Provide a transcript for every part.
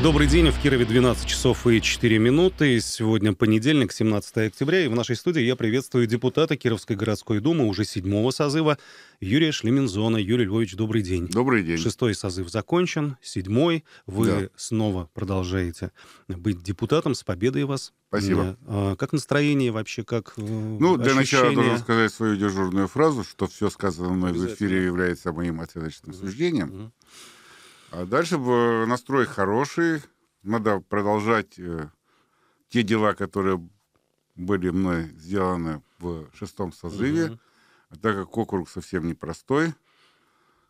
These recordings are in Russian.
Добрый день. В Кирове 12 часов и 4 минуты. Сегодня понедельник, 17 октября. И в нашей студии я приветствую депутата Кировской городской думы уже седьмого созыва Юрия Шлемензона. Юрий Львович, добрый день. Добрый день. Шестой созыв закончен, седьмой. Вы да. снова продолжаете быть депутатом. С победой вас. Спасибо. Э, а, как настроение вообще, как э, Ну, ощущения? для начала должен сказать свою дежурную фразу, что все сказанное мной в эфире является моим оценочным суждением. Угу. А дальше э, настрой хороший. Надо продолжать э, те дела, которые были мной сделаны в шестом созыве. Угу. А так как округ совсем непростой.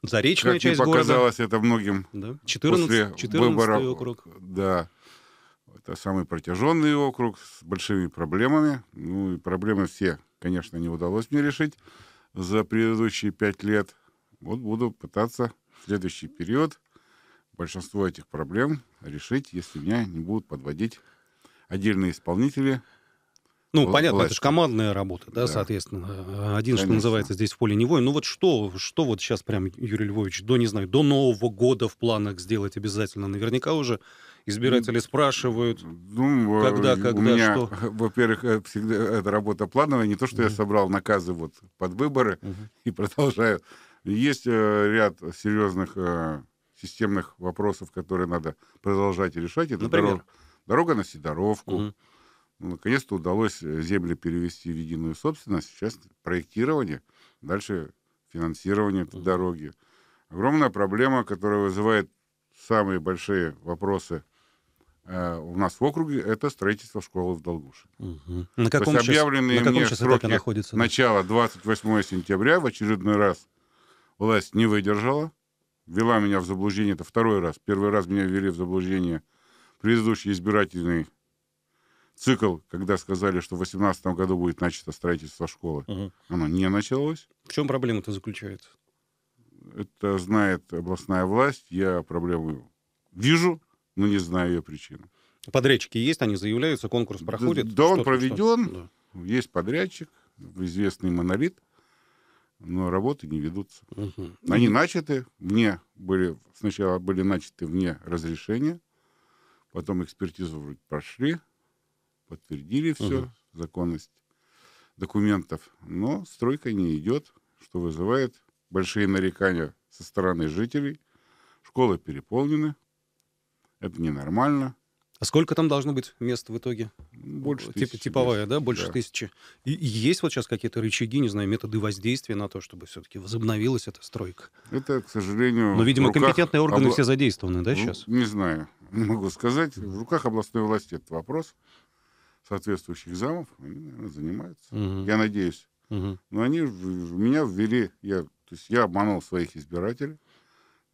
Заречная как часть мне показалось города. это многим да. 14, после 14 выборов. округ. Да. Это самый протяженный округ с большими проблемами. Ну и проблемы все, конечно, не удалось мне решить за предыдущие пять лет. Вот буду пытаться в следующий период большинство этих проблем решить, если меня не будут подводить отдельные исполнители. Ну, власти. понятно, это же командная работа, да, да. соответственно. Э, один, Конечно. что называется, здесь в поле не воин. Ну вот что, что вот сейчас прям, Юрий Львович, до, не знаю, до Нового года в планах сделать обязательно? Наверняка уже избиратели спрашивают, ну, когда, когда, у меня, что. Во-первых, э, всегда э, эта работа плановая, не то, что да. я собрал наказы вот под выборы угу. и продолжаю. Есть ряд серьезных системных вопросов, которые надо продолжать решать. Это Например? дорога, дорога на Сидоровку. Угу. Ну, наконец-то удалось э, земли перевести в единую собственность. Сейчас проектирование, дальше финансирование этой угу. дороги. Огромная проблема, которая вызывает самые большие вопросы э, у нас в округе, это строительство школы в Долгуше. Угу. На каком То есть объявленные сейчас, на каком мне сроки находится, да? начала 28 сентября в очередной раз власть не выдержала вела меня в заблуждение, это второй раз. Первый раз меня ввели в заблуждение предыдущий избирательный цикл, когда сказали, что в 2018 году будет начато строительство школы. Угу. Оно не началось. В чем проблема-то заключается? Это знает областная власть. Я проблему вижу, но не знаю ее причины. Подрядчики есть, они заявляются, конкурс проходит. Да, да он проведен, да. есть подрядчик, известный монолит но работы не ведутся. Угу. Они начаты вне были сначала были начаты вне разрешения, потом экспертизу вроде прошли, подтвердили все угу. законность документов, но стройка не идет, что вызывает большие нарекания со стороны жителей. Школы переполнены, это ненормально. А сколько там должно быть мест в итоге? Больше Тип, тысячи. Типовая, мест. да, больше да. тысячи. И, и есть вот сейчас какие-то рычаги, не знаю, методы воздействия на то, чтобы все-таки возобновилась эта стройка? Это, к сожалению... Но, ну, видимо, руках... компетентные органы обла... все задействованы, да, сейчас? Ну, не знаю, не могу сказать. В руках областной власти этот вопрос. Соответствующих замов, они, наверное, занимаются. Угу. Я надеюсь. Угу. Но они меня ввели, я, то есть я обманул своих избирателей,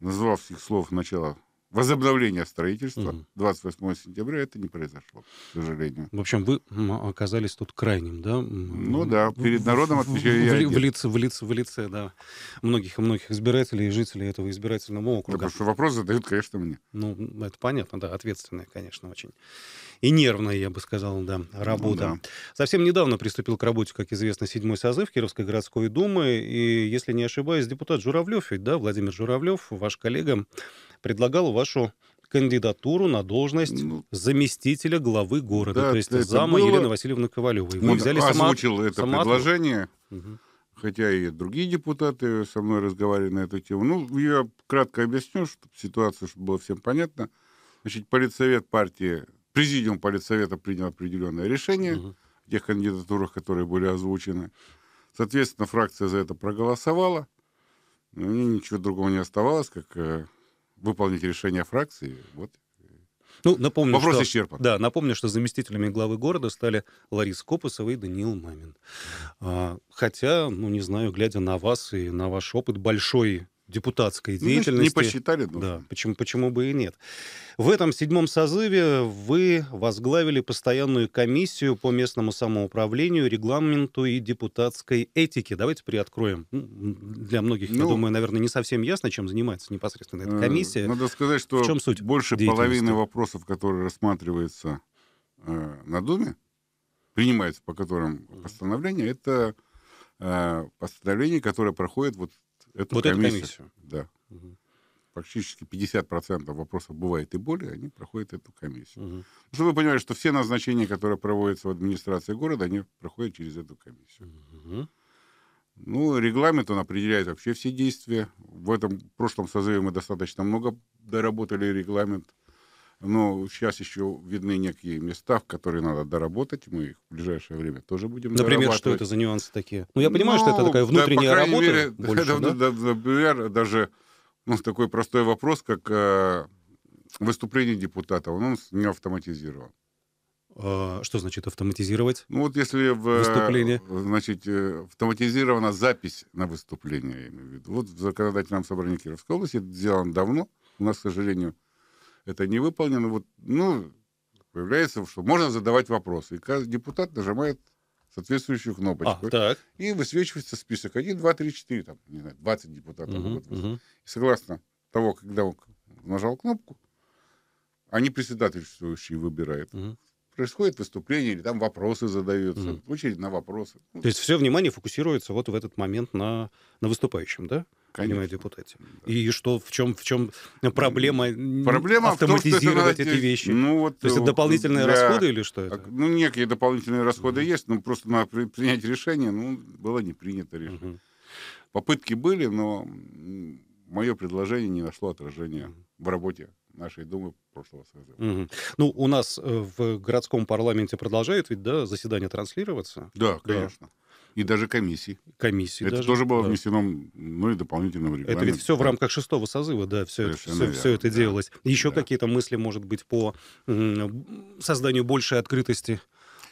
назвав их слов начала возобновления строительства 28 сентября это не произошло, к сожалению. В общем, вы оказались тут крайним, да? Ну да, перед народом отвечаю я. В, лице, в, лице, в лице, да, многих и многих избирателей и жителей этого избирательного округа. Да, ну, потому что вопрос задают, конечно, мне. Ну, это понятно, да, ответственная, конечно, очень. И нервная, я бы сказал, да, работа. Ну, да. Совсем недавно приступил к работе, как известно, седьмой созыв Кировской городской думы, и, если не ошибаюсь, депутат Журавлев, ведь, да, Владимир Журавлев, ваш коллега, предлагал вашу кандидатуру на должность ну, заместителя главы города, да, то есть зама было... Елены Васильевны Ковалевой. Вы Он сама. озвучил само... это само... предложение, угу. хотя и другие депутаты со мной разговаривали на эту тему. Ну, я кратко объясню, чтобы ситуация чтобы было всем понятно. Значит, политсовет партии, президиум политсовета принял определенное решение угу. в тех кандидатурах, которые были озвучены. Соответственно, фракция за это проголосовала. Ну, ничего другого не оставалось, как э, выполнить решение фракции. Вот. Ну, напомню, Вопрос что, исчерпан. Да, напомню, что заместителями главы города стали Ларис Копосова и Даниил Мамин. А, хотя, ну, не знаю, глядя на вас и на ваш опыт большой депутатской ну, деятельности. Ну, не посчитали, но... Да, почему, почему бы и нет. В этом седьмом созыве вы возглавили постоянную комиссию по местному самоуправлению, регламенту и депутатской этике. Давайте приоткроем. Ну, для многих, ну, я думаю, наверное, не совсем ясно, чем занимается непосредственно эта э, комиссия. Надо сказать, что в чем суть больше половины вопросов, которые рассматриваются э, на Думе, принимаются по которым постановление, это э, постановление, которое проходит вот эту вот комиссию. Эту комиссию. Да. Угу. Практически 50% вопросов бывает и более, они проходят эту комиссию. Угу. Чтобы вы понимали, что все назначения, которые проводятся в администрации города, они проходят через эту комиссию. Угу. Ну, регламент, он определяет вообще все действия. В этом прошлом созыве мы достаточно много доработали регламент. Угу но сейчас еще видны некие места, в которые надо доработать. Мы их в ближайшее время тоже будем Например, что это за нюансы такие? Ну, я понимаю, ну, что это ну, такая внутренняя да, работа. Мере, больше, да, да? Например, даже ну, такой простой вопрос, как э, выступление депутата. Он, нас не автоматизирован. А, что значит автоматизировать? Ну вот если в, э, выступление, значит э, автоматизирована запись на выступление, я имею в виду. Вот в законодательном собрании Кировской области это сделано давно. У нас, к сожалению, это не выполнено, вот, ну, появляется, что можно задавать вопросы. И каждый депутат нажимает соответствующую кнопочку. А, так. И высвечивается список один, два, три, четыре, там, не знаю, 20 депутатов. Угу, вот, угу. И согласно того, когда он нажал кнопку, они председательствующие выбирают. Угу. Происходит выступление, или там вопросы задаются, угу. очередь на вопросы. То есть все внимание фокусируется вот в этот момент на, на выступающем, да? Конечно. понимаю, депутате. Да. И что в чем в чем проблема? Проблема автоматизировать в том, что эти вещи. Ну вот, То есть это дополнительные для... расходы или что это? Ну некие дополнительные расходы mm есть, но ну, просто на принять решение, ну было не принято решение. mm Попытки были, но мое предложение не нашло отражения в работе нашей Думы прошлого созыва. Угу. Ну, у нас э, в городском парламенте продолжают ведь, да, заседание транслироваться? Да, конечно. Да. И даже комиссии. Комиссии Это даже, тоже было да. внесено, ну и дополнительно в регламент. Это ведь все в рамках шестого созыва, да, все, это, все, все это да. делалось. Еще да. какие-то мысли, может быть, по созданию большей открытости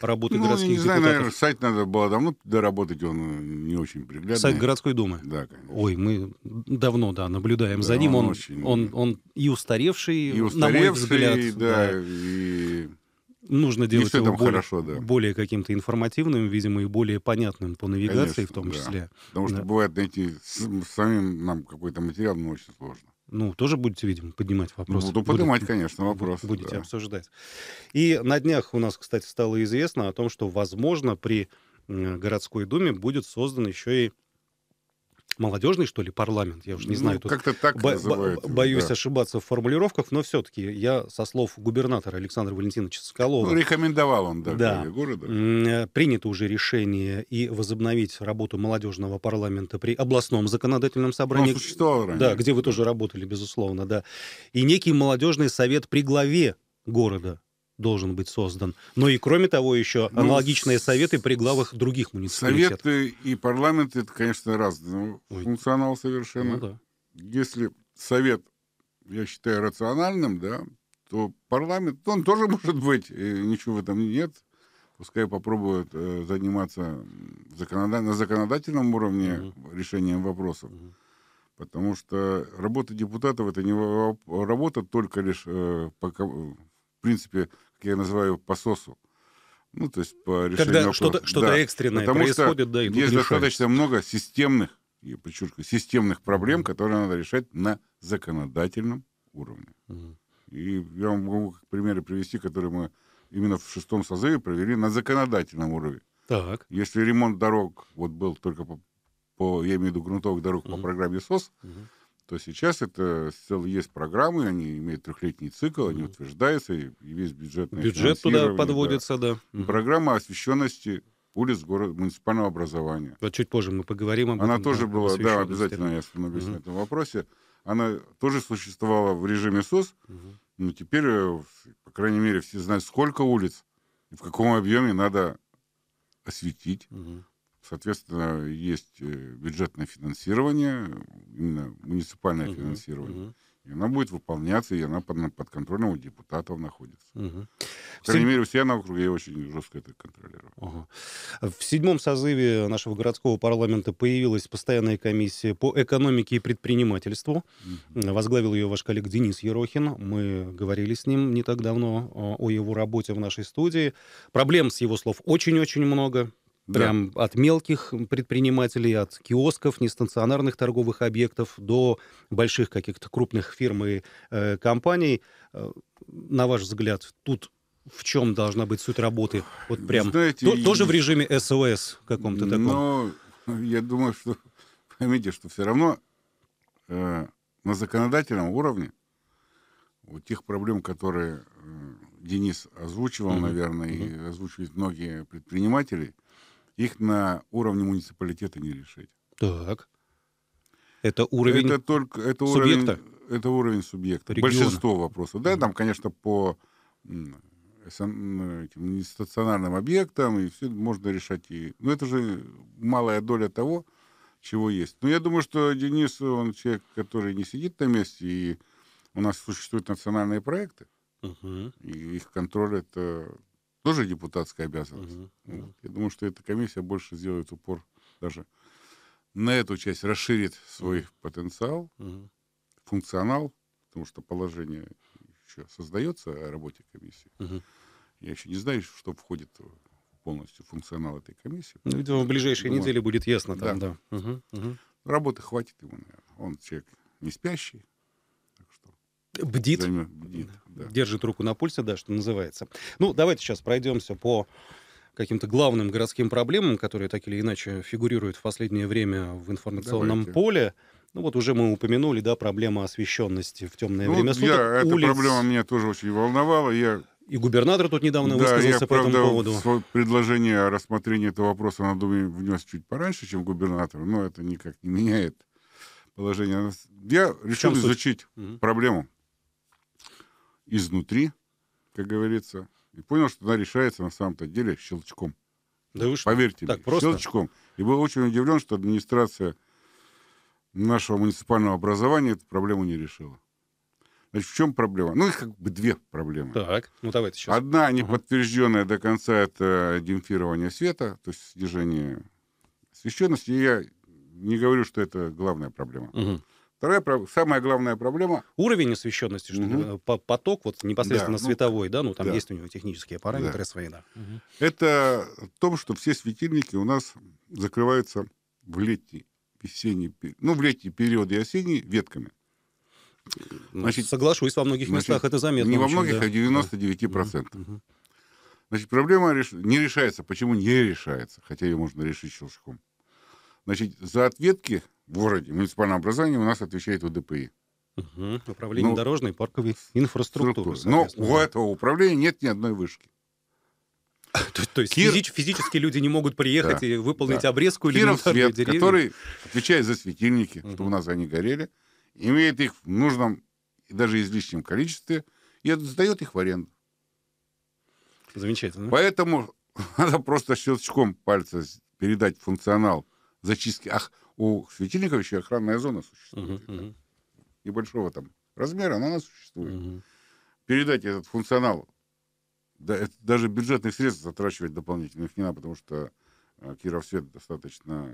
работы ну, городских не знаю, депутатов. Наверное, сайт надо было давно доработать, он э, не очень приглядный. Сайт городской думы. Да, конечно. Ой, мы давно, да, наблюдаем да, за ним. Он, он, очень... он, он и устаревший, и устаревший, на мой взгляд. Да, да. и Нужно делать его более, хорошо, да. более каким-то информативным, видимо, и более понятным по навигации Конечно, в том да. числе. Потому что да. бывает найти самим нам какой-то материал, но очень сложно. Ну, тоже будете, видимо, поднимать ну, вопрос. Буду поднимать, Будут, конечно, вопрос. Будете да. обсуждать. И на днях у нас, кстати, стало известно о том, что, возможно, при городской думе будет создан еще и молодежный, что ли, парламент, я уже не ну, знаю. Ну, как-то так бо- называют. Бо- боюсь да. ошибаться в формулировках, но все-таки я со слов губернатора Александра Валентиновича Соколова... Ну, рекомендовал он, да, да. города. Э, принято уже решение и возобновить работу молодежного парламента при областном законодательном собрании. Ну, что ранее. Да, где вы тоже работали, безусловно, да. И некий молодежный совет при главе города должен быть создан. Но и, кроме того, еще ну, аналогичные советы при главах других муниципалитетов. Советы и парламент — это, конечно, разный ну, Ой. функционал совершенно. Ну, да. Если совет, я считаю, рациональным, да, то парламент, он тоже может быть, ничего в этом нет. Пускай попробуют э, заниматься законода... на законодательном уровне угу. Uh решением вопросов. Угу. Uh Потому что работа депутатов это не работа только лишь э, по, в принципе как я называю, пососу, Ну, то есть по решению Когда что-то, что-то да. экстренное Потому происходит, что да, и есть решают. достаточно много системных, я подчеркиваю, системных проблем, которые надо решать на законодательном уровне. Угу. И я вам могу примеры привести, которые мы именно в шестом созыве провели на законодательном уровне. Так. Если ремонт дорог, вот был только по, по я имею в виду грунтовых дорог угу. по программе СОС, угу то сейчас это есть программы, они имеют трехлетний цикл, они утверждаются, и весь бюджетный Бюджет туда подводится, да. да. Программа освещенности улиц города муниципального образования. Вот чуть позже мы поговорим об Она этом. Она тоже да, была, да, обязательно я остановлюсь угу. на этом вопросе. Она тоже существовала в режиме СОС, угу. Ну, но теперь, э, по крайней мере, все знают, сколько улиц и в каком объеме надо осветить, угу. Соответственно, есть э, бюджетное финансирование, именно муниципальное угу, финансирование. Угу. И она будет выполняться, и она под, под контролем у депутатов находится. Угу. По крайней мере, все на округе я очень жестко это контролируют. Ага. В седьмом созыве нашего городского парламента появилась постоянная комиссия по экономике и предпринимательству. Угу. Возглавил ее ваш коллег Денис Ерохин. Мы говорили с ним не так давно а, о его работе в нашей студии. Проблем, с его слов, очень-очень много. Прям да. от мелких предпринимателей, от киосков, нестационарных торговых объектов до больших каких-то крупных фирм и э, компаний. Э, на ваш взгляд, тут в чем должна быть суть работы? Вот прям Знаете, то, тоже в режиме СОС каком-то таком. Но я думаю, что поймите, что все равно э, на законодательном уровне вот тех проблем, которые э, Денис озвучивал, mm-hmm. наверное, mm-hmm. и озвучивают многие предприниматели, их на уровне муниципалитета не решить. Так. Это уровень это только, это субъекта? Уровень, это уровень субъекта. Региона. Большинство вопросов. Да, там, конечно, по этим нестационарным объектам, и все можно решать. И... Но ну, это же малая доля того, чего есть. Но я думаю, что Денис, он человек, который не сидит на месте, и у нас существуют национальные проекты, угу. и их контроль это тоже депутатская обязанность. Угу. Вот. Я думаю, что эта комиссия больше сделает упор даже на эту часть, расширит свой угу. потенциал, угу. функционал, потому что положение еще создается о работе комиссии. Угу. Я еще не знаю, что входит полностью функционал этой комиссии. Ну, видимо, в ближайшие Думаю, недели будет ясно там, да. да. Угу, угу. Работы хватит ему, наверное. Он человек не спящий, Бдит. Займа, бдит да. Держит руку на пульсе, да, что называется. Ну, давайте сейчас пройдемся по каким-то главным городским проблемам, которые так или иначе фигурируют в последнее время в информационном Давайте. поле. Ну вот уже мы упомянули, да, проблема освещенности в темное ну, время суток. Я, улиц. проблема меня тоже очень волновала. Я... И губернатор тут недавно да, высказался я, по правда, этому поводу. свое Предложение о рассмотрении этого вопроса на Думе внес чуть пораньше, чем губернатор, но это никак не меняет положение. Я решил изучить угу. проблему изнутри, как говорится, и понял, что она решается на самом-то деле щелчком. Да вы что? Поверьте так, мне, просто? щелчком. И был очень удивлен, что администрация нашего муниципального образования эту проблему не решила. Значит, в чем проблема? Ну, их как бы две проблемы. Так, ну давайте сейчас. Одна неподтвержденная ага. до конца это демпфирование света, то есть снижение освещенности. И я не говорю, что это главная проблема. Угу. Вторая, самая главная проблема... Уровень освещенности, угу. поток вот непосредственно да, ну, световой, ну, да, ну там да. есть у него технические параметры да. свои, да. Угу. Это в том, что все светильники у нас закрываются в летний, весенний, ну, в летний период и осенний ветками. Ну, значит, Соглашусь, во многих значит, местах это заметно. Не во многих, да. а 99%. Да. Угу. Значит, проблема реш... не решается. Почему не решается? Хотя ее можно решить щелчком. Значит, за ответки в городе муниципальное образование у нас отвечает УДПИ. Угу. Управление ну, дорожной и парковой инфраструктуры. Но у этого управления нет ни одной вышки. То, то есть Кир... физич, физически люди не могут приехать да, и выполнить да. обрезку или Кировсвет, деревья. который отвечает за светильники, угу. чтобы у нас они горели, имеет их в нужном и даже излишнем количестве и сдает их в аренду. Замечательно. Поэтому надо просто щелчком пальца передать функционал зачистки. Ах, у светильников еще охранная зона существует. Uh-huh, uh-huh. Небольшого там размера, но она существует. Uh-huh. Передать этот функционал, да, это, даже бюджетных средств затрачивать дополнительных не надо, потому что э, Кировсвет достаточно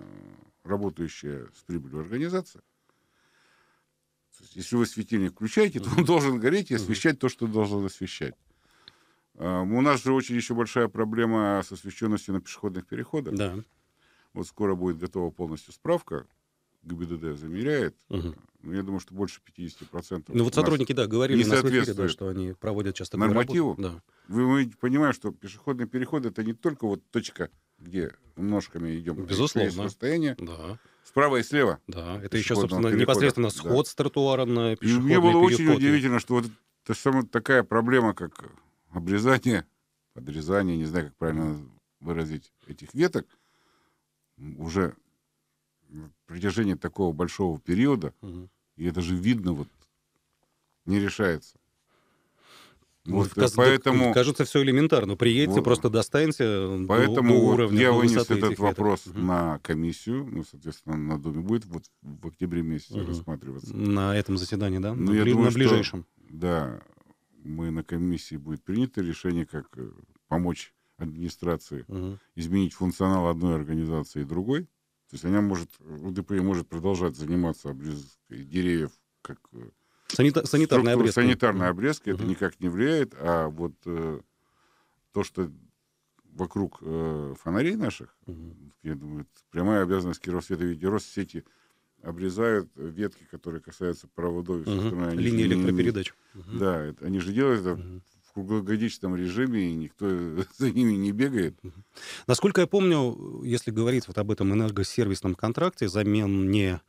работающая с прибылью организация. если вы светильник включаете, то он должен гореть и освещать то, что должен освещать. Э, у нас же очень еще большая проблема с освещенностью на пешеходных переходах. Да. Вот скоро будет готова полностью справка, ГБДД замеряет. Угу. я думаю, что больше 50%. Ну, вот сотрудники, да, говорили на эфире, да, что они проводят часто нормативу. Да. Вы, вы понимаете, что пешеходный переход это не только вот точка, где ножками идем. Безусловно. Расстояние. Да. Справа и слева. Да, это еще, собственно, перехода. непосредственно сход да. с тротуара на пешеходный переход. И мне было переход. очень удивительно, что вот это сама такая проблема, как обрезание, подрезание, не знаю, как правильно выразить этих веток – уже протяжении такого большого периода, угу. и это же видно, вот не решается. Ну, вот, вот кажется, поэтому... Кажется, все элементарно. приедете вот, просто достанете э, поэтому до, до уровня, я вынес этот вопрос веток. на комиссию, ну, соответственно, на доме будет вот в октябре месяце угу. рассматриваться. На этом заседании, да? Ну, на, я бли... думаю, на ближайшем. Что, да, мы на комиссии будет принято решение, как э, помочь администрации, угу. изменить функционал одной организации и другой. То есть она может, УДП может продолжать заниматься обрезкой деревьев как э, Санита- санитарная обрезка. Санитарная обрезка, угу. это никак не влияет, а вот э, то, что вокруг э, фонарей наших, угу. я думаю, прямая обязанность Кировсвета, ведь Россети обрезают ветки, которые касаются проводов. Угу. Линии электропередач. Угу. Да, это, они же делают это угу круглогодичном режиме, и никто за ними не бегает. Насколько я помню, если говорить вот об этом энергосервисном контракте, замен не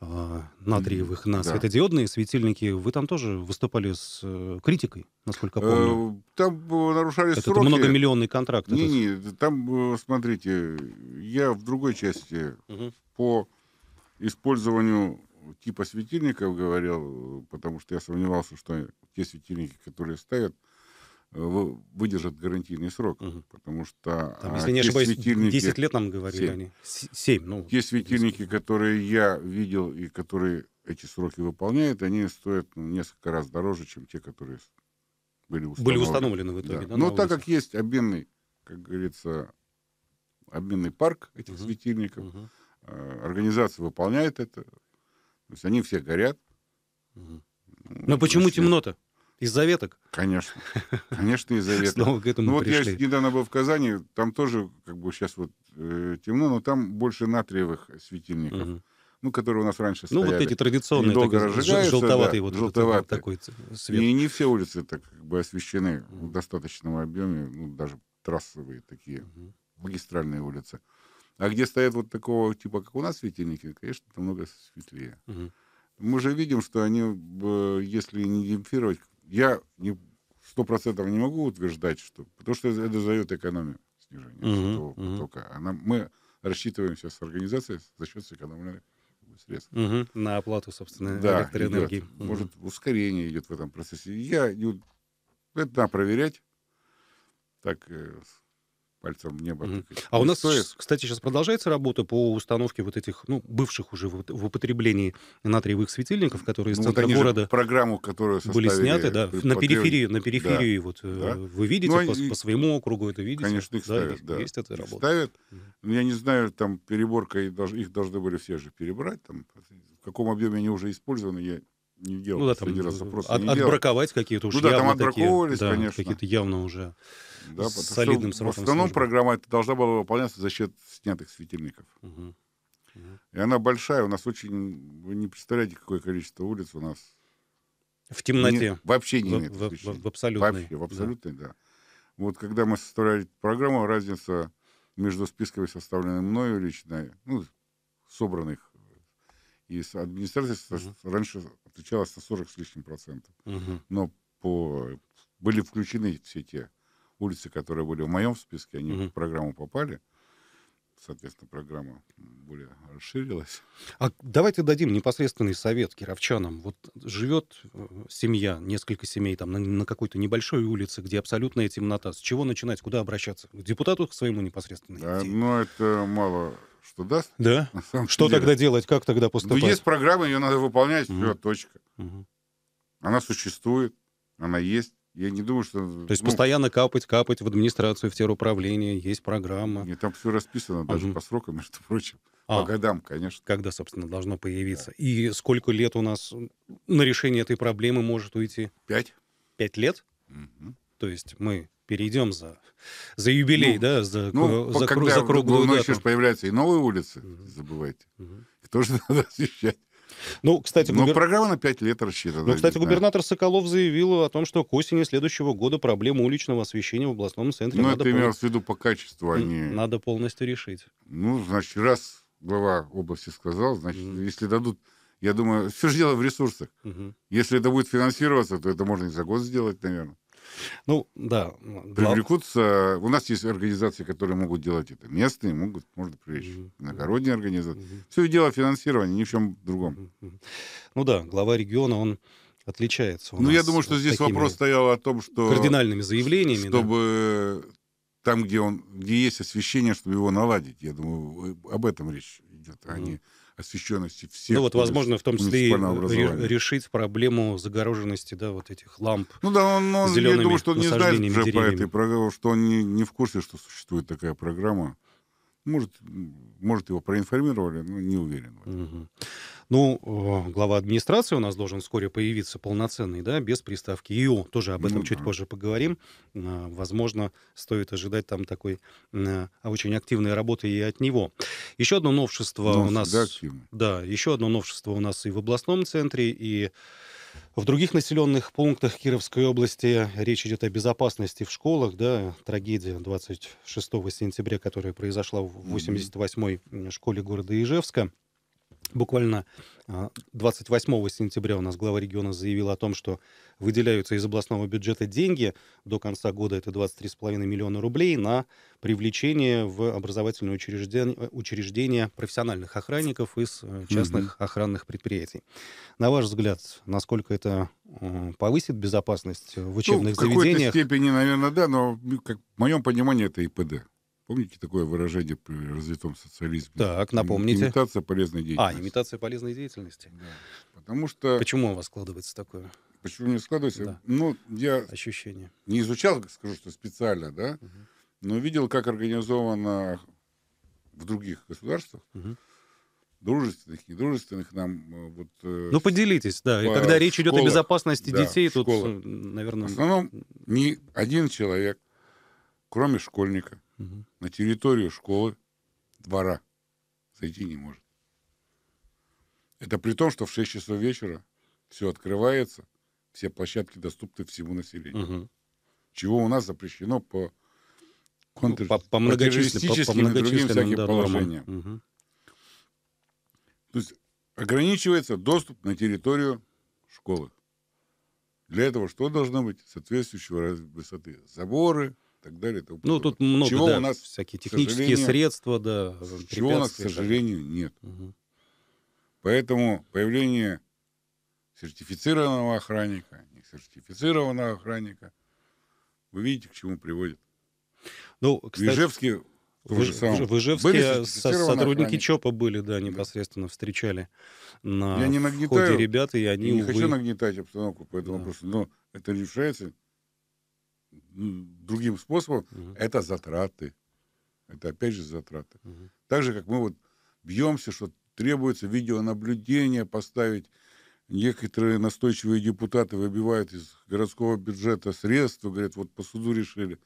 а, натриевых на да. светодиодные светильники, вы там тоже выступали с э, критикой, насколько я э, помню. Там э, нарушались сроки. Это многомиллионный контракт. Не, не, там, смотрите, я в другой части угу. по использованию типа светильников говорил, потому что я сомневался, что те светильники, которые ставят, выдержат гарантийный срок, угу. потому что... Там, а, если не ошибаюсь, светильники, 10 лет нам говорили 7. они. 7, ну... Те светильники, 10. которые я видел и которые эти сроки выполняют, они стоят ну, несколько раз дороже, чем те, которые были установлены. Были установлены в итоге, да. да Но так как есть обменный, как говорится, обменный парк этих угу. светильников, угу. организация выполняет это, то есть они все горят. Угу. Ну, Но почему все... темно-то? Из-за веток? Конечно. Конечно, из-за веток. Снова к этому ну, вот пришли. я недавно был в Казани, там тоже, как бы сейчас вот э, темно, но там больше натриевых светильников. Угу. Ну, которые у нас раньше ну, стояли. Ну, вот эти традиционные, такие, желтоватые, да, вот желтоватые. Вот такой свет. И не все улицы так как бы освещены угу. в достаточном объеме, ну, даже трассовые такие, угу. магистральные улицы. А где стоят вот такого типа, как у нас светильники, конечно, намного светлее. Угу. Мы же видим, что они, э, если не демпфировать, я не сто процентов не могу утверждать, что потому что это зовет экономию снижение угу, этого угу. потока. Она, мы рассчитываемся с организацией за счет сэкономленных средств. Угу, на оплату, собственно, да, электроэнергии. Идет, угу. Может, ускорение идет в этом процессе. Я Это надо проверять. Так э, пальцем в небо. Mm-hmm. А у ну нас, стоит. кстати, сейчас продолжается работа по установке вот этих, ну, бывших уже в, употреблении натриевых светильников, которые из ну, центра вот города программу, которую были сняты, да, на периферии, на периферии да. вот э, да. вы видите ну, по, по своему округу это видите. Конечно, их да, ставят, да. Есть эта работа. Ставят. Mm-hmm. Я не знаю, там переборка их должны были все же перебрать, там в каком объеме они уже использованы, я не делал ну, да, там, раз а просто от, Отбраковать какие-то уже ну, да, явно там отбраковывались, такие, да, какие-то явно уже да, с солидным сроком В основном службы. программа должна была выполняться за счет снятых светильников. Угу. Угу. И она большая, у нас очень... Вы не представляете, какое количество улиц у нас... В темноте. Не, вообще не в, нет. В, в, в абсолютной. Вообще, в абсолютной, да. да. Вот когда мы составляли программу, разница между списками, составленными мною лично, ну, собранных и администрация угу. Uh-huh. раньше отвечала с лишним процентов. Угу. Но по... были включены все те улицы, которые были в моем списке, они угу. в программу попали. Соответственно, программа более расширилась. А давайте дадим непосредственный совет кировчанам. Вот живет э, семья, несколько семей там на, на какой-то небольшой улице, где абсолютная темнота. С чего начинать, куда обращаться? К депутату к своему непосредственно? Да, но ну, это мало что даст. Да? Что деле. тогда делать? Как тогда поступать? Ну, есть программа, ее надо выполнять, угу. все, точка. Угу. Она существует, она есть. Я не думаю, что... То есть ну, постоянно капать, капать в администрацию, в теруправление, есть программа. И там все расписано даже угу. по срокам, между прочим. А, по годам, конечно. Когда, собственно, должно появиться. Да. И сколько лет у нас на решение этой проблемы может уйти? Пять. Пять лет? Угу. То есть мы перейдем за, за юбилей, ну, да, за, ну, за, когда за круглую дату. Ночью появляются и новые улицы, угу. не забывайте. Угу. Их тоже надо освещать. Ну, кстати, губер... Но программа на 5 лет рассчитана. Ну, кстати, губернатор Соколов заявил о том, что к осени следующего года проблему уличного освещения в областном центре... Ну, надо это пол... в виду по качеству, а не... Надо полностью решить. Ну, значит, раз глава области сказал, значит, mm. если дадут... Я думаю, все же дело в ресурсах. Mm-hmm. Если это будет финансироваться, то это можно и за год сделать, наверное. Ну, да. Глав... Привлекутся... У нас есть организации, которые могут делать это. Местные могут, можно привлечь. Угу. Иногородние организации. Угу. Все дело финансирования, ни в чем другом. Ну да, глава региона, он отличается. ну, я думаю, что здесь вопрос стоял о том, что... Кардинальными заявлениями. Чтобы да? там, где, он, где есть освещение, чтобы его наладить. Я думаю, об этом речь идет, а не освещенности всех. Ну вот, возможно, в том числе и решить проблему загороженности, да, вот этих ламп. Ну да, он, он я думаю, что он не знает уже по этой программе, что он не, не в курсе, что существует такая программа. Может, может его проинформировали, но не уверен. В этом. Угу. Ну, э, глава администрации у нас должен вскоре появиться полноценный, да, без приставки ИО. Тоже об этом ну, чуть да. позже поговорим. Э, возможно, стоит ожидать там такой э, очень активной работы и от него. Еще одно новшество Но ну, у нас... Да, еще одно новшество у нас и в областном центре, и в других населенных пунктах Кировской области речь идет о безопасности в школах. Да, трагедия 26 сентября, которая произошла в 88-й школе города Ижевска. Буквально 28 а, сентября у нас глава региона заявила о том, что выделяются из областного бюджета деньги, до конца года это 23,5 миллиона рублей, на привлечение в образовательные учреждения, учреждения профессиональных охранников из э, частных mm-hmm. охранных предприятий. На ваш взгляд, насколько это э, повысит безопасность в учебных ну, в заведениях? В какой-то степени, наверное, да, но ну, как, в моем понимании это ИПД. Помните такое выражение при развитом социализме? Так, напомните. Имитация полезной а, деятельности. А, имитация полезной деятельности. Да. Потому что... Почему у вас складывается такое? Почему не складывается? Да. Ну, я... Ощущение. Не изучал, скажу, что специально, да? Угу. Но видел, как организовано в других государствах. Угу дружественных, недружественных нам э, вот. Э, ну поделитесь, да. По и когда речь школах, идет о безопасности да, детей, тут, школах. Э, наверное. В основном ни один человек, кроме школьника, угу. на территорию школы, двора зайти не может. Это при том, что в 6 часов вечера все открывается, все площадки доступны всему населению. Угу. Чего у нас запрещено по ну, контр... по, по многочисленным, по, по многочисленным всяким да, положениям. Угу. То есть ограничивается доступ на территорию школы. Для этого что должно быть? Соответствующего высоты заборы, так далее. Тому ну, тут много, чего да, у нас, всякие технические средства, да. Чего у нас, к сожалению, нет. Угу. Поэтому появление сертифицированного охранника, не сертифицированного охранника, вы видите, к чему приводит. Ну, кстати, в в, же самое. В Ижевске были сотрудники охранники. ЧОПа были, да, непосредственно встречали на я не нагнетаю, ходе ребята, и они, Я не увы... хочу нагнетать обстановку поэтому этому да. вопросу, ну, но это решается другим способом, угу. это затраты. Это опять же затраты. Угу. Так же, как мы вот бьемся, что требуется видеонаблюдение поставить. Некоторые настойчивые депутаты выбивают из городского бюджета средства, говорят, вот по суду решили.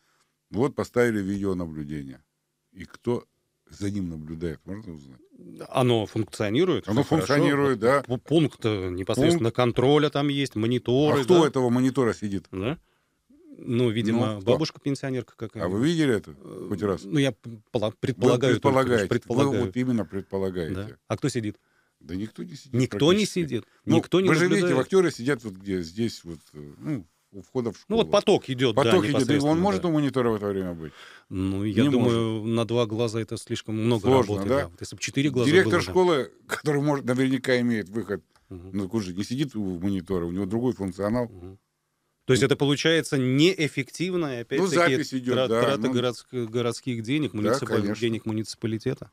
Вот поставили видеонаблюдение. И кто за ним наблюдает, можно узнать? Оно функционирует. Оно функционирует, хорошо. да. Пункт э, непосредственно Пункт. контроля там есть, мониторы. А кто да? этого монитора сидит? Да? Ну, видимо, ну, бабушка пенсионерка какая-то. А вы видели это хоть э, раз? Ну, я предполагаю. Вы предполагаете. Только, предполагаю. Вы вот именно предполагаете. Да. А кто сидит? Да никто не сидит. Никто не сидит. Ну, никто не Вы наблюдает. же видите, актеры сидят вот где? Здесь вот, э, ну, у входа в школу. Ну вот поток идет. Поток да, идет. И он да. может у монитора в это время быть? Ну, я не думаю, может. на два глаза это слишком много Сложно, работы. Да? Да. Вот если бы четыре глаза Директор было, школы, да. который может, наверняка имеет выход угу. на кужи, не сидит у монитора, у него другой функционал. Угу. То есть это получается неэффективная, опять-таки, ну, запись идет, трат, да, трата ну... городских, городских денег, муниципальных да, денег муниципалитета.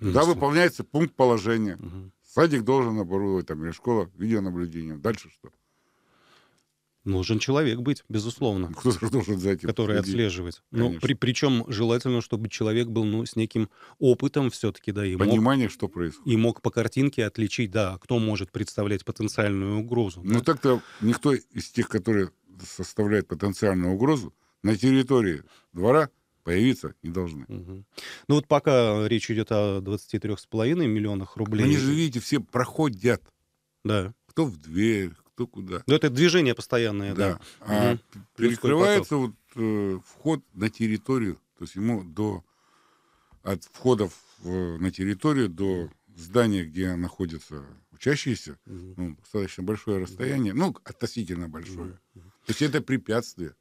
Ну, да, ну, выполняется пункт положения. Угу. Садик должен оборудовать, там, или школа, видеонаблюдение. Дальше что? Нужен человек быть, безусловно. Кто должен за этим Который следить. отслеживает. Ну, при, причем желательно, чтобы человек был ну, с неким опытом все-таки, да. И Понимание, мог, что происходит. И мог по картинке отличить, да, кто может представлять потенциальную угрозу. Ну, да. так-то никто из тех, которые составляют потенциальную угрозу, на территории двора появиться не должны. Угу. Ну вот пока речь идет о 23,5 миллионах ну, рублей. они же, видите, все проходят. Да. Кто в дверь, кто куда. Но ну, это движение постоянное, да. да. А угу. перекрывается вот э, вход на территорию, то есть ему до от входов в, на территорию до здания, где находятся учащиеся, угу. ну, достаточно большое расстояние, угу. ну, относительно большое. Угу. То есть это препятствие.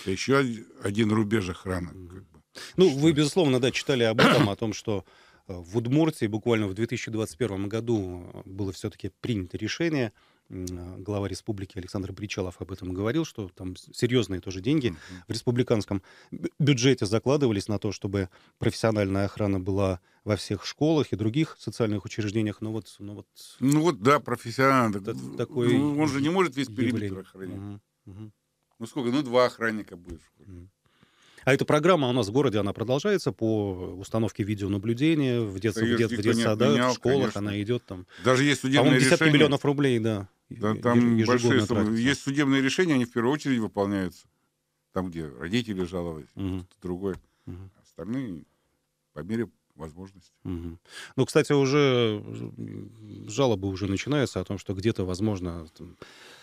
Это еще один рубеж охраны. Угу. Как бы. Ну, что вы, безусловно, да, читали об этом, о том, что э, в Удмуртии буквально в 2021 году было все-таки принято решение а, глава республики Александр Бричалов об этом говорил, что там серьезные тоже деньги mm-hmm. в республиканском бюджете закладывались на то, чтобы профессиональная охрана была во всех школах и других социальных учреждениях. Но ну вот, ну вот, ну вот да, профессионально. Т- ну, такой ну, он же не может весь периметр охранять. Mm-hmm. Ну сколько? Ну два охранника будет. А эта программа у нас в городе, она продолжается по установке видеонаблюдения в детских, в детских детсадах, в школах, конечно. она идет там. Даже есть судебное По-моему, десятки миллионов рублей, да. Да, там большие суммы. Есть судебные решения, они в первую очередь выполняются. Там, где родители жаловались, угу. кто-то другой. Угу. Остальные по мере возможности. Угу. Ну, кстати, уже э, жалобы уже начинаются о том, что где-то, возможно, там,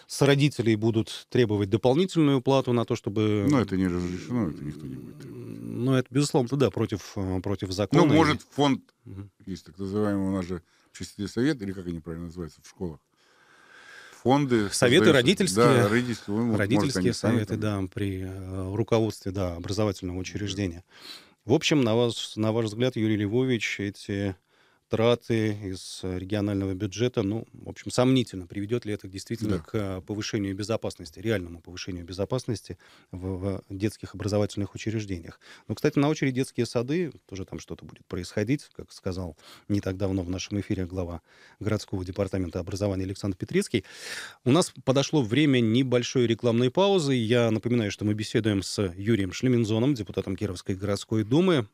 с родителей будут требовать дополнительную плату на то, чтобы... Ну, это не разрешено, это никто не будет требовать. Ну, это, безусловно, да, против, э, против закона. Ну, может, фонд, угу. есть так называемый у нас же учителей совет, или как они правильно называются в школах, фонды. Советы создаются. родительские. Да, родительские, ну, вы, родительские может, советы, там... да, при э, руководстве да, образовательного учреждения. В общем, на, вас, на ваш взгляд, Юрий Львович, эти траты из э, регионального бюджета, ну, в общем, сомнительно, приведет ли это действительно да. к э, повышению безопасности, реальному повышению безопасности в, в детских образовательных учреждениях. Но, ну, кстати, на очереди детские сады, тоже там что-то будет происходить, как сказал не так давно в нашем эфире глава городского департамента образования Александр Петрицкий. У нас подошло время небольшой рекламной паузы. Я напоминаю, что мы беседуем с Юрием Шлемензоном, депутатом Кировской городской думы.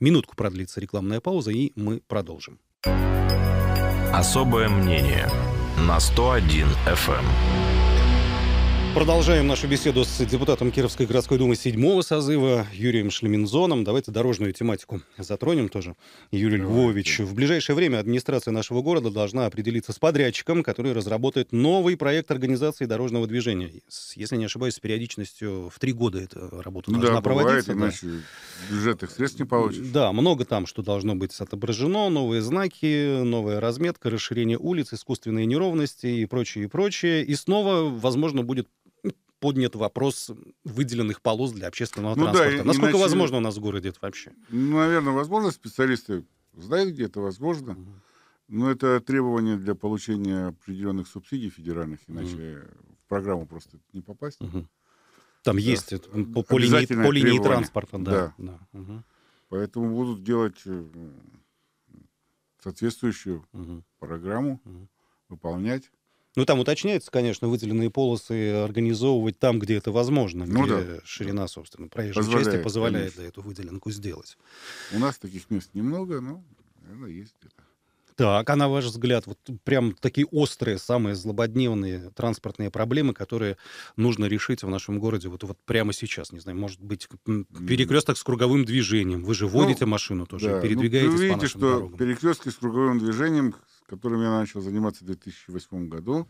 Минутку продлится рекламная пауза, и мы продолжим. Особое мнение на 101 FM. Продолжаем нашу беседу с депутатом Кировской городской думы седьмого созыва Юрием Шлемензоном. Давайте дорожную тематику затронем тоже. Юрий Львович, в ближайшее время администрация нашего города должна определиться с подрядчиком, который разработает новый проект организации дорожного движения. Если не ошибаюсь, с периодичностью в три года эта работа ну, должна да, проводиться. Бывает, да. иначе бюджетных средств не получишь. Да, много там, что должно быть отображено. Новые знаки, новая разметка, расширение улиц, искусственные неровности и прочее, и прочее. И снова, возможно, будет поднят вопрос выделенных полос для общественного ну, транспорта. Да, Насколько иначе... возможно у нас в городе это вообще? Ну, наверное, возможно. Специалисты знают, где это возможно. Угу. Но это требование для получения определенных субсидий федеральных, иначе mm. в программу просто не попасть. Mm -hmm. Там да. есть по, по, линии, по линии транспорта, да. да. да. Угу. Поэтому будут делать э, соответствующую угу. программу, угу. выполнять. Ну, там уточняется, конечно, выделенные полосы организовывать там, где это возможно, ну, где да. ширина, собственно, проезжей позволяет, части позволяет конечно. эту выделенку сделать. У нас таких мест немного, но наверное, есть где-то. Так, а на ваш взгляд, вот прям такие острые, самые злободневные транспортные проблемы, которые нужно решить в нашем городе вот, вот прямо сейчас, не знаю, может быть, перекресток с круговым движением. Вы же ну, водите ну, машину тоже, да. Ну, передвигаетесь ну, вы видите, по нашим что дорогам. перекрестки с круговым движением, которым я начал заниматься в 2008 году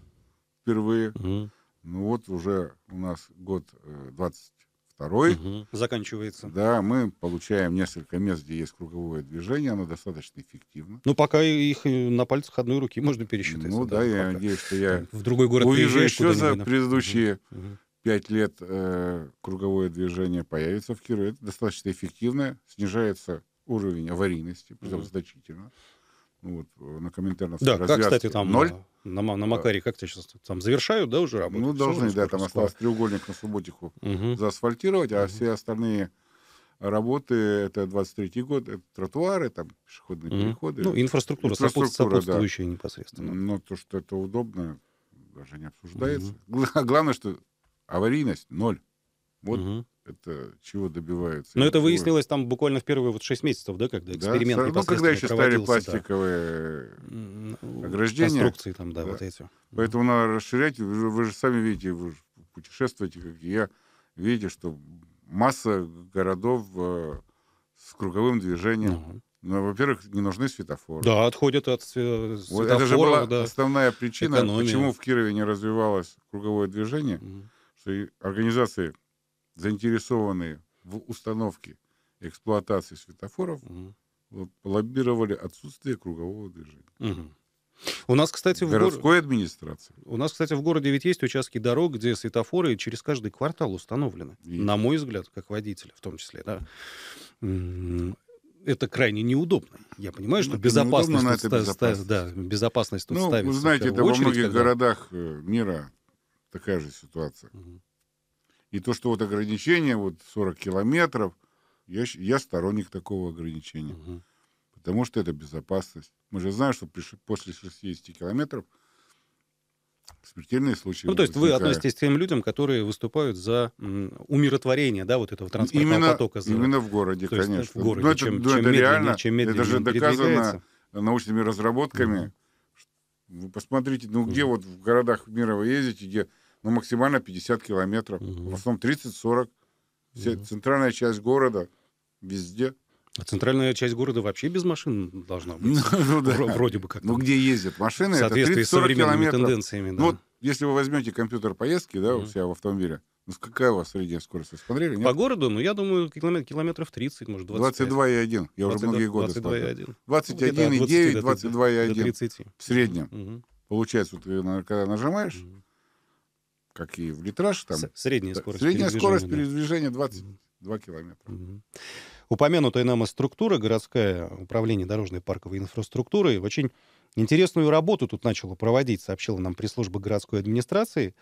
впервые. Угу. Ну вот уже у нас год 22 э, угу. заканчивается. Да, мы получаем несколько мест, где есть круговое движение, оно достаточно эффективно. Ну пока их э, на пальцах одной руки можно пересчитать. Ну да, я пока. надеюсь, что я в другой город увижу еще за предыдущие угу. пять лет э, круговое движение появится в Кирове, Это достаточно эффективно, снижается уровень аварийности, причем угу. значительно. Ну, вот, э, на комментарных Да, как, кстати, там Ноль. на, на, на Макаре, как ты сейчас там завершают, да, уже работу? Ну, все должны, да, там скоро. треугольник на субботику угу. заасфальтировать, а угу. все остальные работы, это 23-й год, это тротуары, там пешеходные угу. переходы. Ну, инфраструктура, инфраструктура сопутствующая да. непосредственно. Но то, что это удобно, даже не обсуждается. Угу. Главное, что аварийность ноль. Вот угу. это чего добивается? Но это чего... выяснилось там буквально в первые вот 6 месяцев, да, когда эксперимент да, Ну, когда еще стали пластиковые да. Ну, ограждения. Конструкции там, да, да, вот эти. Поэтому надо расширять. Вы, вы же сами видите, вы путешествуете, как и я, видите, что масса городов э, с круговым движением. Угу. Ну, во-первых, не нужны светофоры. Да, отходят от светофоров. Вот это же была да. основная причина, Экономия. почему в Кирове не развивалось круговое движение, угу. что организации заинтересованные в установке эксплуатации светофоров, угу. вот, лоббировали отсутствие кругового движения. Угу. У нас, кстати, в городской администрации. У нас, кстати, в городе ведь есть участки дорог, где светофоры через каждый квартал установлены. Есть. На мой взгляд, как водитель, в том числе, да. Это крайне неудобно. Я понимаю, ну, что ну, безопасность, неудобно, тут это безопасность. Да, безопасность тут ну, ставится. Вы знаете, это очередь, во многих когда... городах э, мира такая же ситуация. Угу. И то, что вот ограничение, вот 40 километров, я, я сторонник такого ограничения. Угу. Потому что это безопасность. Мы же знаем, что после 60 километров смертельные случаи. Ну, то есть возникают. вы относитесь к тем людям, которые выступают за умиротворение, да, вот этого транспортного именно, потока. За... Именно в городе, то э, конечно. Есть в городе. Но это, чем, но чем это реально, чем это же доказано научными разработками. Угу. Вы посмотрите, ну угу. где вот в городах мира вы ездите, где ну, максимально 50 километров, угу. в основном 30-40. Угу. Центральная часть города везде. А центральная часть города вообще без машин должна быть. Ну, ну, да. Вроде бы как. Ну, где ездят машины, в соответствии это 30-40 с современными тенденциями. Да. Ну, вот, если вы возьмете компьютер поездки, да, у себя в автомобиле, ну, какая у вас средняя скорость? Вы смотрели, нет? По городу, ну, я думаю, километр, километров 30, может, 25. 22,1. Я 22, уже многие годы 22,1. 21,9, 22,1 в среднем. Угу. Получается, вот, э, когда нажимаешь, угу как и в литраж. Там, средняя скорость Средняя передвижения, скорость передвижения 22 километра. Угу. Упомянутая нам структура, городское управление дорожной парковой инфраструктуры, очень интересную работу тут начала проводить, сообщила нам пресс-служба городской администрации.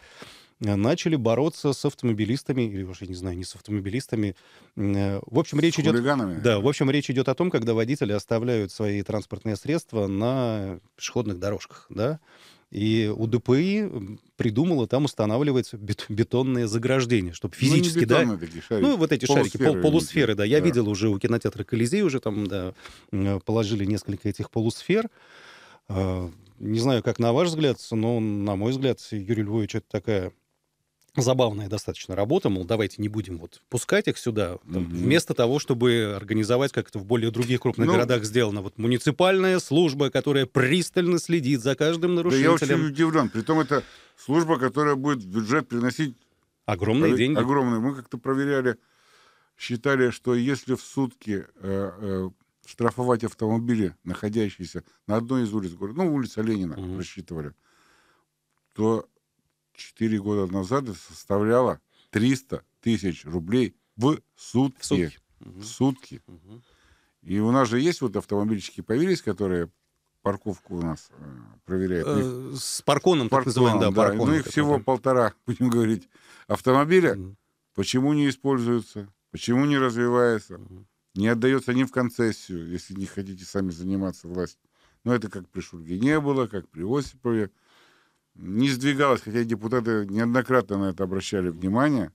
Э, начали бороться с автомобилистами, или уж не знаю, не с автомобилистами. Э, в общем, речь идет... Да, в общем, речь идет о том, когда водители оставляют свои транспортные средства на пешеходных дорожках, да, и УДПИ придумала, там устанавливается бетонные заграждения, чтобы физически, ну, не бетоны, да, такие шарики. ну вот эти полусферы, шарики, пол, полусферы, да, я да. видел уже у кинотеатра Колизей уже там да, э, положили несколько этих полусфер. А, не знаю, как на ваш взгляд, но на мой взгляд Юрий Львович это такая забавная достаточно работа, мол, давайте не будем вот пускать их сюда, там, mm-hmm. вместо того, чтобы организовать, как это в более других крупных ну, городах сделано, вот муниципальная служба, которая пристально следит за каждым нарушителем. Да я очень удивлен, притом это служба, которая будет в бюджет приносить... Огромные пров... деньги. Огромные. Мы как-то проверяли, считали, что если в сутки э, э, штрафовать автомобили, находящиеся на одной из улиц города, ну, улица Ленина, mm-hmm. рассчитывали, то 4 года назад составляла 300 тысяч рублей в сутки. В сутки. В сутки. Угу. И у нас же есть вот автомобильчики появились, которые парковку у нас э, проверяют. Э, с парконом, парконом, так называем, да, да. Парконом, ну, их всего паркон. полтора, будем говорить, автомобиля. Угу. Почему не используются? Почему не развивается? Угу. Не отдается ни в концессию, если не хотите сами заниматься властью. Но это как при Шульге не было, как при Осипове не сдвигалось, хотя депутаты неоднократно на это обращали внимание.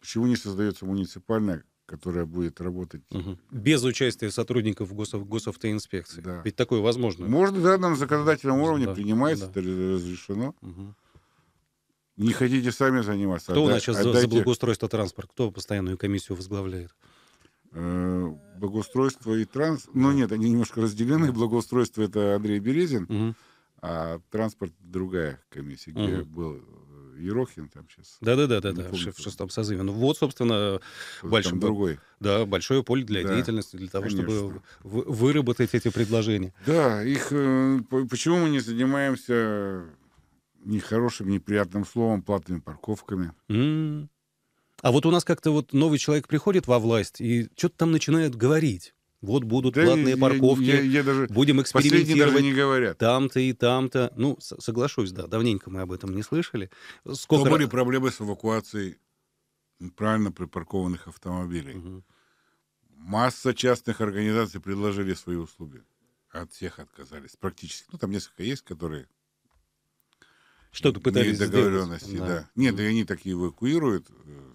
Почему не создается муниципальная, которая будет работать... Угу. Без участия сотрудников госов, госавтоинспекции. Да. Ведь такое возможно. Можно, да, на законодательном уровне да. принимается, да. это разрешено. Угу. Не хотите сами заниматься. Кто отдай, у нас сейчас отдайте... за благоустройство транспорта? Кто постоянную комиссию возглавляет? Э, благоустройство и транс... Ну нет, они немножко разделены. Благоустройство — это Андрей Березин. Угу. А транспорт другая комиссия, где угу. был э, Ерохин там сейчас. Да-да-да, да, да, в шестом созыве. Ну вот, собственно, вот большой, другой. Да, большое поле для да, деятельности, для того, конечно. чтобы выработать эти предложения. Да, их э, почему мы не занимаемся нехорошим, неприятным словом, платными парковками? Mm. А вот у нас как-то вот новый человек приходит во власть и что-то там начинает говорить. Вот будут да платные я, парковки, я, я даже... будем экспериментировать. Даже не говорят. Там-то и там-то. Ну, соглашусь, да, давненько мы об этом не слышали. Сколько... Но были проблемы с эвакуацией правильно припаркованных автомобилей. Угу. Масса частных организаций предложили свои услуги. От всех отказались практически. Ну, там несколько есть, которые... Что-то пытались договоренности, сделать. да. да. Нет, да. и они такие эвакуируют э,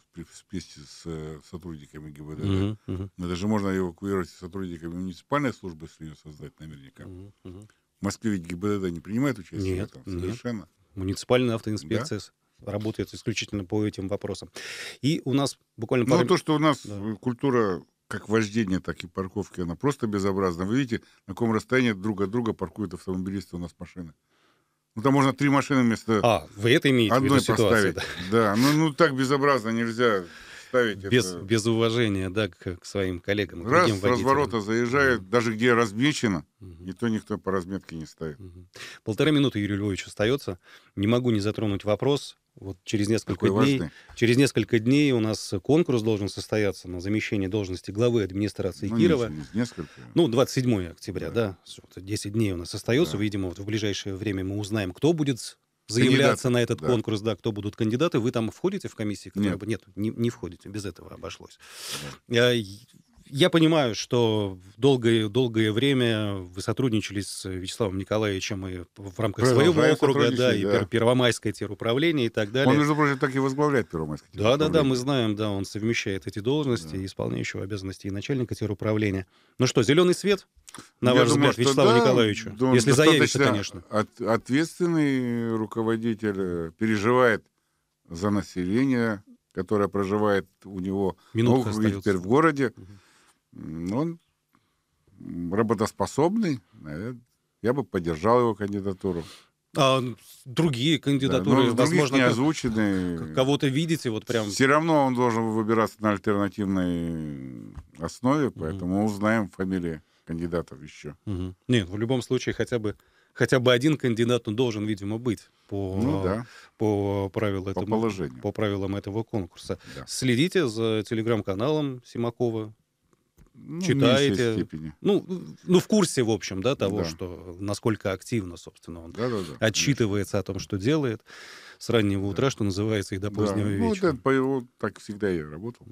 вместе с э, сотрудниками ГИБДД. Угу, угу. Но даже можно эвакуировать сотрудниками муниципальной службы, если ее создать наверняка. Угу, угу. В Москве ведь ГИБДД не принимает участие нет, в этом совершенно. Нет. Муниципальная автоинспекция да? работает исключительно по этим вопросам. И у нас буквально... Ну, пару... Ну, то, что у нас да. культура как вождения, так и парковки, она просто безобразна. Вы видите, на каком расстоянии друг от друга паркуют автомобилисты у нас машины. Ну, там можно три машины вместо а, вы это имеете одной в виду поставить. да, да. Ну, ну так безобразно нельзя представить. Без, это... без уважения, да, к, к своим коллегам. К Раз с разворота заезжает, даже где размечено, угу. и то никто по разметке не ставит. Угу. Полторы минуты, Юрий Львович, остается. Не могу не затронуть вопрос. Вот через несколько дней, через несколько дней у нас конкурс должен состояться на замещение должности главы администрации ну, Кирова. Не через несколько. Ну, 27 октября, да. да. 10 дней у нас остается. Да. Видимо, вот в ближайшее время мы узнаем, кто будет заявляться кандидаты, на этот да. конкурс, да, кто будут кандидаты. Вы там входите в комиссии? Нет. Нет, не, не входите, без этого обошлось. Нет. А, я понимаю, что долгое, долгое время вы сотрудничали с Вячеславом Николаевичем и в рамках своего округа, да, и да. Первомайское теруправление и так далее. Он, между прочим, так и возглавляет Первомайское Да, да, да, мы знаем, да, он совмещает эти должности, да. исполняющего обязанности и начальника теруправления. Ну что, зеленый свет, на я ваш думаю, взгляд, Вячеславу да, Николаевичу? Да, если заявится, конечно. От, ответственный руководитель э, переживает за население, которое проживает у него Минутка ну, в, теперь в городе. Угу он работоспособный, наверное, я бы поддержал его кандидатуру. А ну, другие кандидатуры, да, ну, возможно, не озвучены. Кого-то видите вот прям. Все равно он должен выбираться на альтернативной основе, поэтому угу. узнаем фамилии кандидатов еще. Угу. Нет, в любом случае хотя бы хотя бы один кандидат он должен, видимо, быть по, ну, да. по, правилу по, этому, по правилам этого конкурса. Да. Следите за телеграм-каналом Симакова, ну, читаете. Ну, ну, в курсе, в общем, да, того, да. что насколько активно, собственно, он да, да, да, отчитывается конечно. о том что делает с раннего утра, да. что называется, и до позднего да. Ну, вечера. Ну, да, по его так всегда я работал.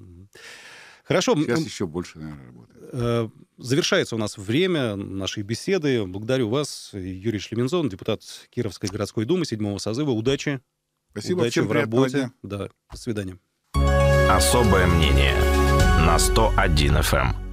Хорошо. Сейчас еще больше, наверное, работает. Э, завершается у нас время нашей беседы. Благодарю вас, Юрий Шлемензон, депутат Кировской городской думы седьмого созыва. Удачи. Спасибо. Удачи в работе. Дня. Да. До свидания. Особое мнение на 101 FM.